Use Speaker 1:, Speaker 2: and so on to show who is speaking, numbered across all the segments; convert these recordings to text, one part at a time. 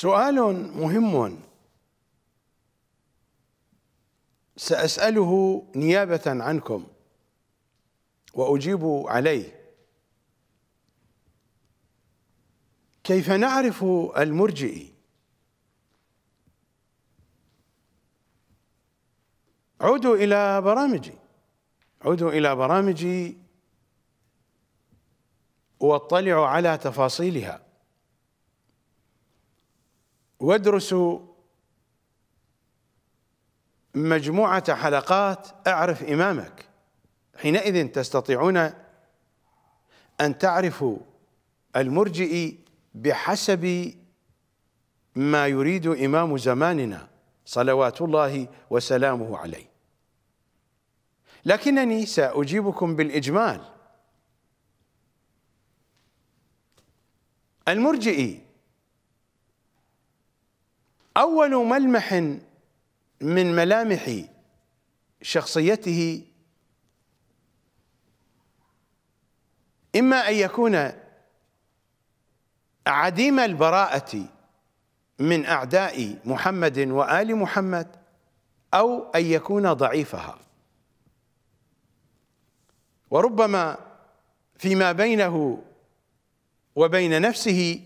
Speaker 1: سؤال مهم ساساله نيابه عنكم واجيب عليه كيف نعرف المرجئ عودوا الى برامجي عودوا الى برامجي واطلعوا على تفاصيلها وادرسوا مجموعة حلقات اعرف إمامك حينئذ تستطيعون أن تعرفوا المرجئي بحسب ما يريد إمام زماننا صلوات الله وسلامه عليه لكنني سأجيبكم بالإجمال المرجئي أول ملمح من ملامح شخصيته إما أن يكون عديم البراءة من أعداء محمد وآل محمد أو أن يكون ضعيفها وربما فيما بينه وبين نفسه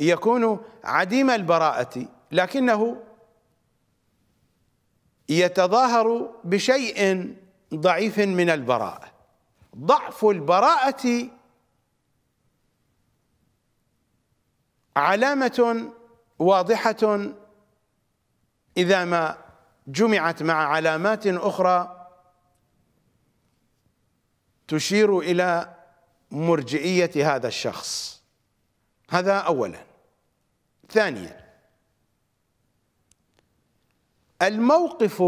Speaker 1: يكون عديم البراءة لكنه يتظاهر بشيء ضعيف من البراءة ضعف البراءة علامة واضحة إذا ما جمعت مع علامات أخرى تشير إلى مرجئية هذا الشخص هذا أولا ثانيا الموقف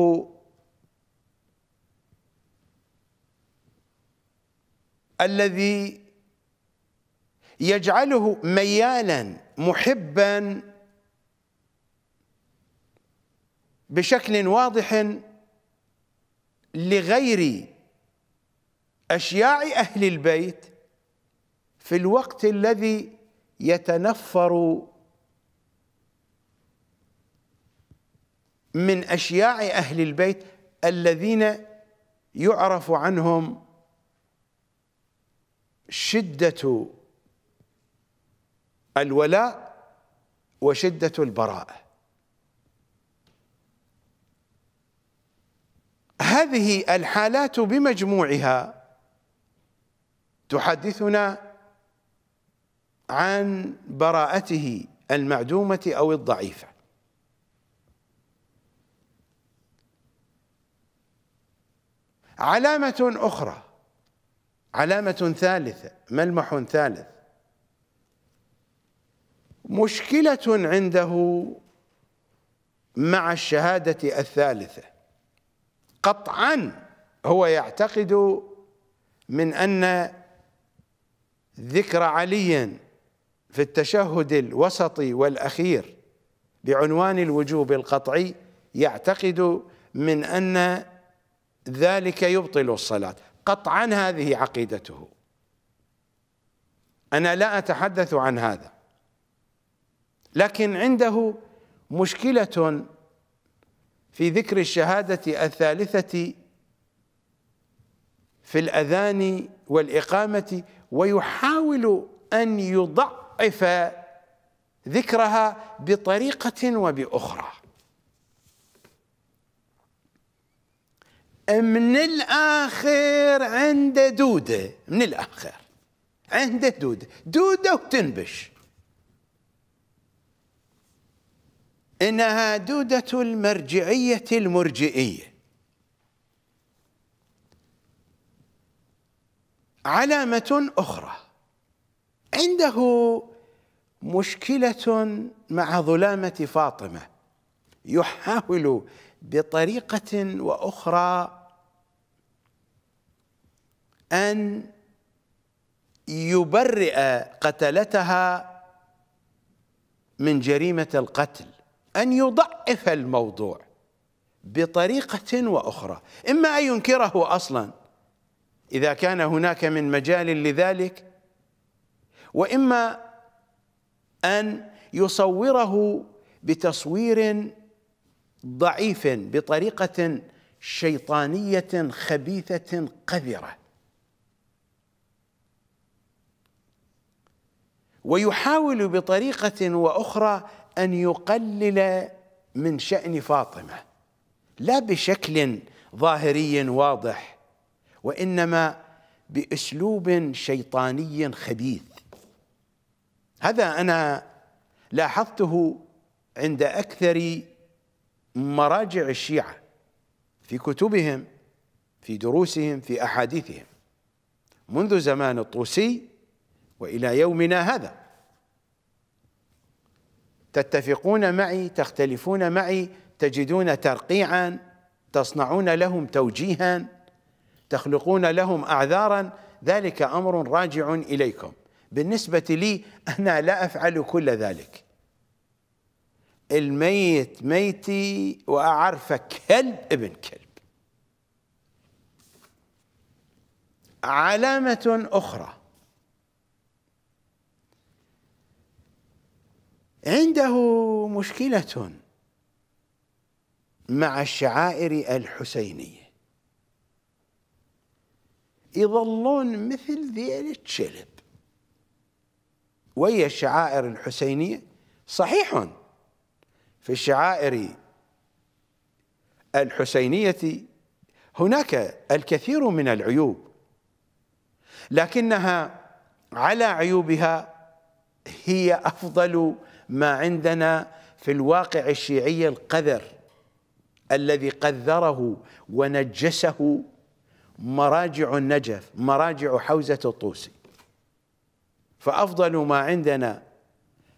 Speaker 1: الذي يجعله ميالا محبا بشكل واضح لغير اشياع اهل البيت في الوقت الذي يتنفر من أشياع أهل البيت الذين يعرف عنهم شدة الولاء وشدة البراءة هذه الحالات بمجموعها تحدثنا عن براءته المعدومة أو الضعيفة علامة أخرى علامة ثالثة ملمح ثالث مشكلة عنده مع الشهادة الثالثة قطعا هو يعتقد من أن ذكر علي في التشهد الوسطي والأخير بعنوان الوجوب القطعي يعتقد من أن ذلك يبطل الصلاة قطعا هذه عقيدته أنا لا أتحدث عن هذا لكن عنده مشكلة في ذكر الشهادة الثالثة في الأذان والإقامة ويحاول أن يضعف ذكرها بطريقة وبأخرى من الاخر عنده دوده من الاخر عنده دوده دوده وتنبش انها دوده المرجعيه المرجئيه علامه اخرى عنده مشكله مع ظلامه فاطمه يحاول بطريقه واخرى أن يبرئ قتلتها من جريمة القتل أن يضعف الموضوع بطريقة وأخرى إما أن ينكره أصلا إذا كان هناك من مجال لذلك وإما أن يصوره بتصوير ضعيف بطريقة شيطانية خبيثة قذرة ويحاول بطريقه واخرى ان يقلل من شان فاطمه لا بشكل ظاهري واضح وانما باسلوب شيطاني خبيث هذا انا لاحظته عند اكثر مراجع الشيعه في كتبهم في دروسهم في احاديثهم منذ زمان الطوسي والى يومنا هذا تتفقون معي تختلفون معي تجدون ترقيعا تصنعون لهم توجيها تخلقون لهم اعذارا ذلك امر راجع اليكم بالنسبه لي انا لا افعل كل ذلك الميت ميتي واعرف كلب ابن كلب علامه اخرى عنده مشكلة مع الشعائر الحسينية يظلون مثل ذيل الشلب ويا الشعائر الحسينية صحيح في الشعائر الحسينية هناك الكثير من العيوب لكنها على عيوبها هي أفضل ما عندنا في الواقع الشيعي القذر الذي قذره ونجسه مراجع النجف مراجع حوزة الطوسي فأفضل ما عندنا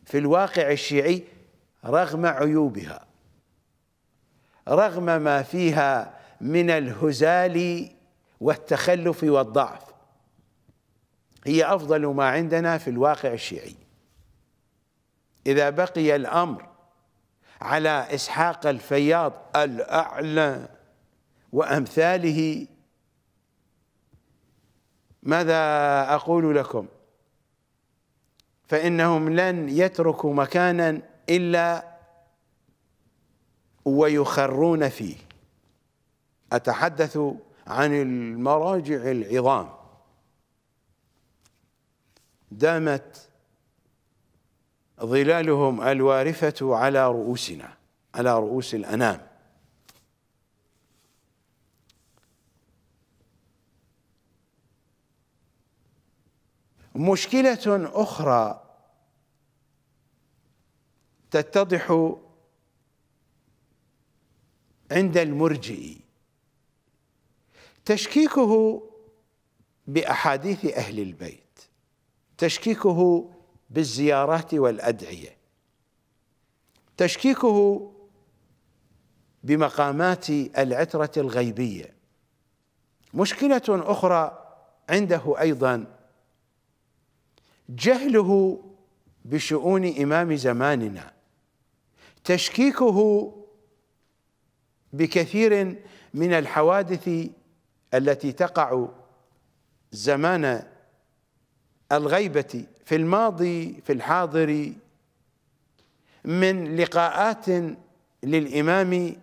Speaker 1: في الواقع الشيعي رغم عيوبها رغم ما فيها من الهزال والتخلف والضعف هي أفضل ما عندنا في الواقع الشيعي إذا بقي الأمر على إسحاق الفياض الأعلى وأمثاله ماذا أقول لكم فإنهم لن يتركوا مكانا إلا ويخرون فيه أتحدث عن المراجع العظام دامت ظلالهم الوارفة على رؤوسنا على رؤوس الأنام مشكلة أخرى تتضح عند المرجئ تشكيكه بأحاديث أهل البيت تشكيكه بالزيارات والأدعية تشكيكه بمقامات العترة الغيبية مشكلة أخرى عنده أيضا جهله بشؤون إمام زماننا تشكيكه بكثير من الحوادث التي تقع زمان الغيبة في الماضي في الحاضر من لقاءات للامام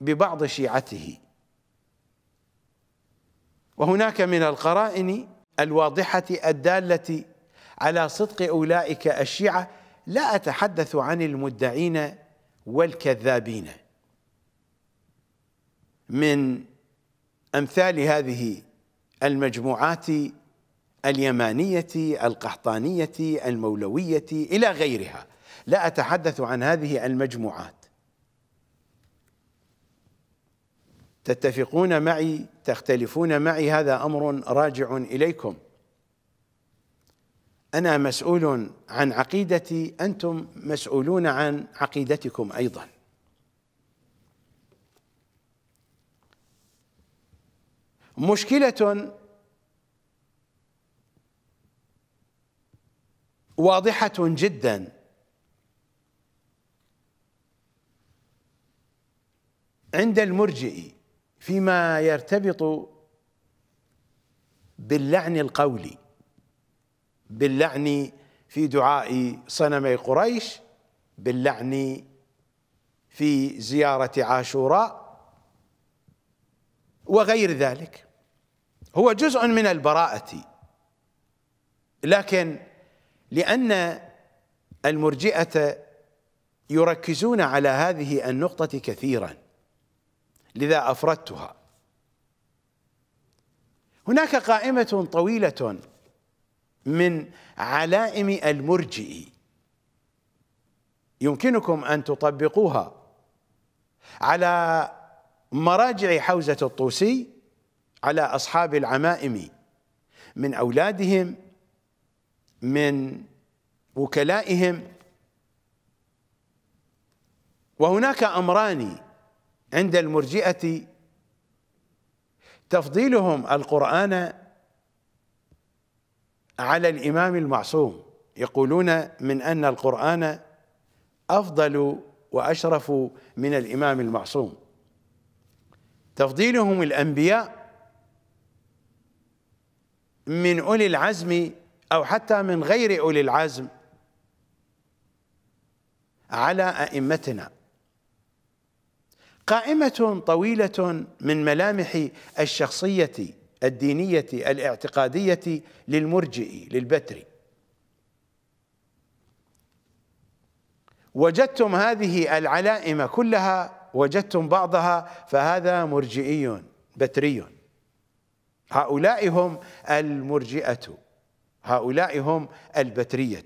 Speaker 1: ببعض شيعته وهناك من القرائن الواضحه الداله على صدق اولئك الشيعه لا اتحدث عن المدعين والكذابين من امثال هذه المجموعات اليمانية القحطانية المولوية إلى غيرها لا أتحدث عن هذه المجموعات تتفقون معي تختلفون معي هذا أمر راجع إليكم أنا مسؤول عن عقيدتي أنتم مسؤولون عن عقيدتكم أيضا مشكلة واضحة جدا عند المرجئ فيما يرتبط باللعن القولي باللعن في دعاء صنمي قريش باللعن في زيارة عاشوراء وغير ذلك هو جزء من البراءة لكن لأن المرجئة يركزون على هذه النقطة كثيرا لذا أفردتها هناك قائمة طويلة من علائم المرجئ يمكنكم أن تطبقوها على مراجع حوزة الطوسي على أصحاب العمائم من أولادهم من وكلائهم وهناك امران عند المرجئه تفضيلهم القران على الامام المعصوم يقولون من ان القران افضل واشرف من الامام المعصوم تفضيلهم الانبياء من اولي العزم أو حتى من غير أولي العزم على أئمتنا قائمة طويلة من ملامح الشخصية الدينية الاعتقادية للمرجئ للبتري وجدتم هذه العلائم كلها وجدتم بعضها فهذا مرجئي بتري هؤلاء هم المرجئة هؤلاء هم البترية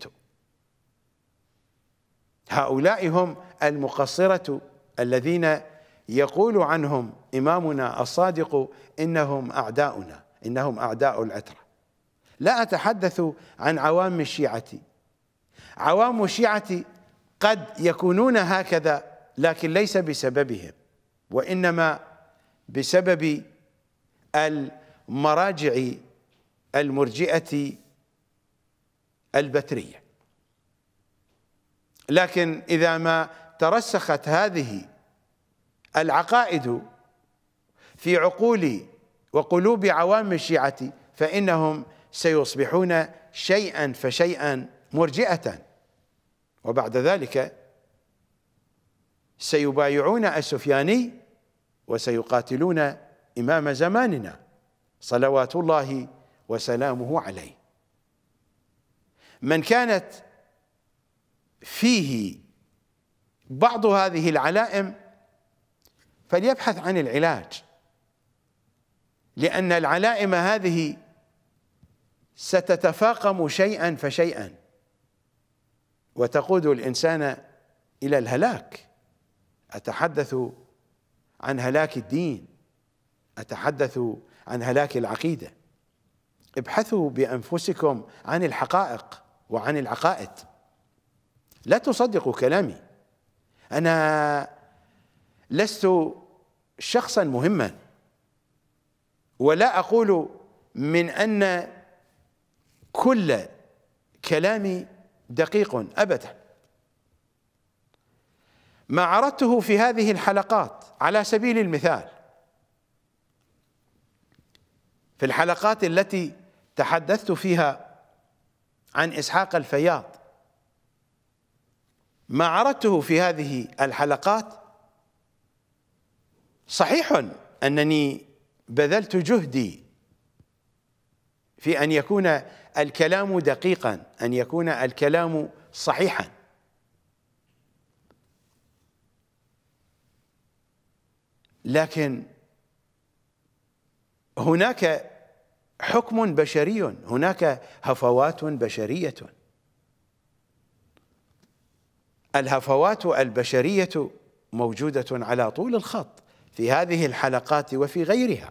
Speaker 1: هؤلاء هم المقصرة الذين يقول عنهم إمامنا الصادق إنهم أعداؤنا إنهم أعداء العترة لا أتحدث عن عوام الشيعة عوام الشيعة قد يكونون هكذا لكن ليس بسببهم وإنما بسبب المراجع المرجئة البترية لكن إذا ما ترسخت هذه العقائد في عقول وقلوب عوام الشيعة فإنهم سيصبحون شيئا فشيئا مرجئة وبعد ذلك سيبايعون السفياني وسيقاتلون إمام زماننا صلوات الله وسلامه عليه من كانت فيه بعض هذه العلائم فليبحث عن العلاج لأن العلائم هذه ستتفاقم شيئا فشيئا وتقود الإنسان إلى الهلاك أتحدث عن هلاك الدين أتحدث عن هلاك العقيدة ابحثوا بأنفسكم عن الحقائق وعن العقائد لا تصدقوا كلامي انا لست شخصا مهما ولا اقول من ان كل كلامي دقيق ابدا ما عرضته في هذه الحلقات على سبيل المثال في الحلقات التي تحدثت فيها عن إسحاق الفياض ما عرضته في هذه الحلقات صحيح أنني بذلت جهدي في أن يكون الكلام دقيقا أن يكون الكلام صحيحا لكن هناك حكم بشري هناك هفوات بشريه الهفوات البشريه موجوده على طول الخط في هذه الحلقات وفي غيرها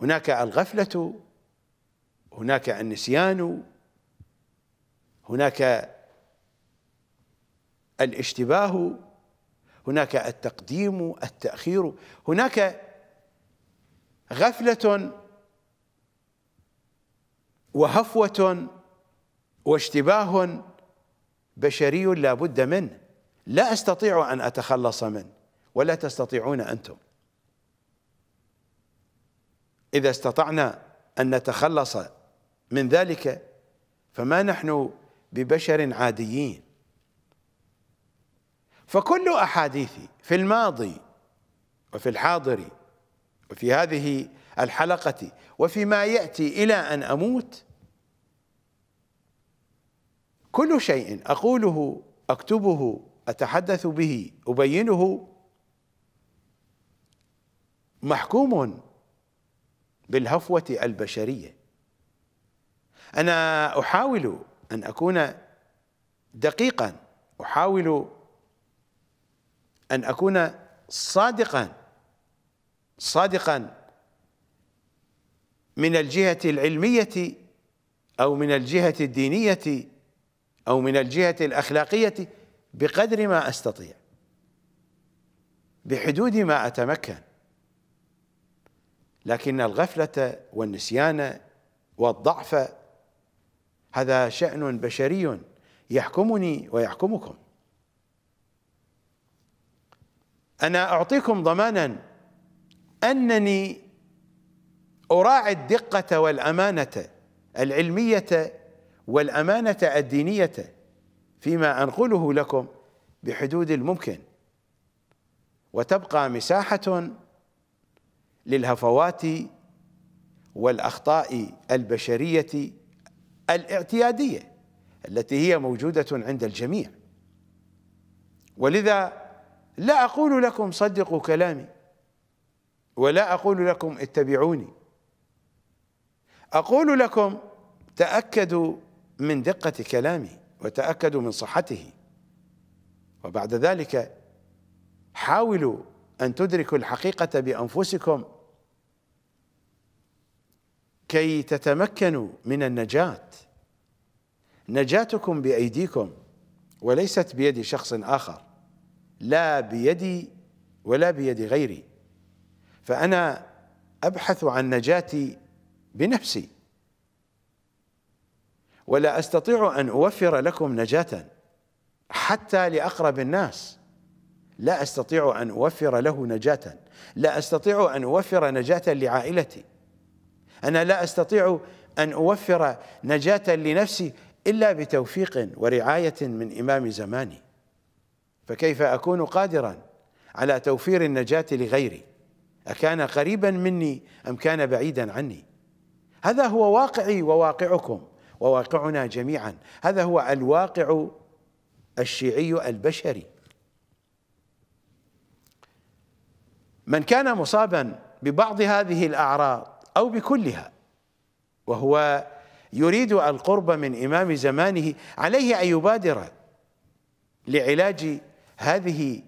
Speaker 1: هناك الغفله هناك النسيان هناك الاشتباه هناك التقديم التاخير هناك غفله وهفوه واشتباه بشري لا بد منه لا استطيع ان اتخلص منه ولا تستطيعون انتم اذا استطعنا ان نتخلص من ذلك فما نحن ببشر عاديين فكل احاديثي في الماضي وفي الحاضر وفي هذه الحلقة وفيما يأتي إلى أن أموت كل شيء أقوله أكتبه أتحدث به أبينه محكوم بالهفوة البشرية أنا أحاول أن أكون دقيقا أحاول أن أكون صادقا صادقا من الجهة العلمية أو من الجهة الدينية أو من الجهة الأخلاقية بقدر ما أستطيع بحدود ما أتمكن لكن الغفلة والنسيان والضعف هذا شأن بشري يحكمني ويحكمكم أنا أعطيكم ضمانا انني اراعي الدقه والامانه العلميه والامانه الدينيه فيما انقله لكم بحدود الممكن وتبقى مساحه للهفوات والاخطاء البشريه الاعتياديه التي هي موجوده عند الجميع ولذا لا اقول لكم صدقوا كلامي ولا أقول لكم اتبعوني أقول لكم تأكدوا من دقة كلامي وتأكدوا من صحته وبعد ذلك حاولوا أن تدركوا الحقيقة بأنفسكم كي تتمكنوا من النجاة نجاتكم بأيديكم وليست بيد شخص آخر لا بيدي ولا بيد غيري فأنا أبحث عن نجاتي بنفسي ولا أستطيع أن أوفر لكم نجاة حتى لأقرب الناس لا أستطيع أن أوفر له نجاة لا أستطيع أن أوفر نجاة لعائلتي أنا لا أستطيع أن أوفر نجاة لنفسي إلا بتوفيق ورعاية من إمام زماني فكيف أكون قادرا على توفير النجاة لغيري أكان قريبا مني أم كان بعيدا عني هذا هو واقعي وواقعكم وواقعنا جميعا هذا هو الواقع الشيعي البشري من كان مصابا ببعض هذه الأعراض أو بكلها وهو يريد القرب من إمام زمانه عليه أن يبادر لعلاج هذه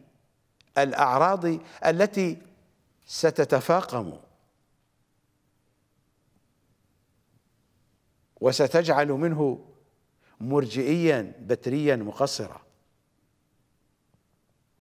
Speaker 1: الأعراض التي ستتفاقم وستجعل منه مرجئيا بتريا مقصرا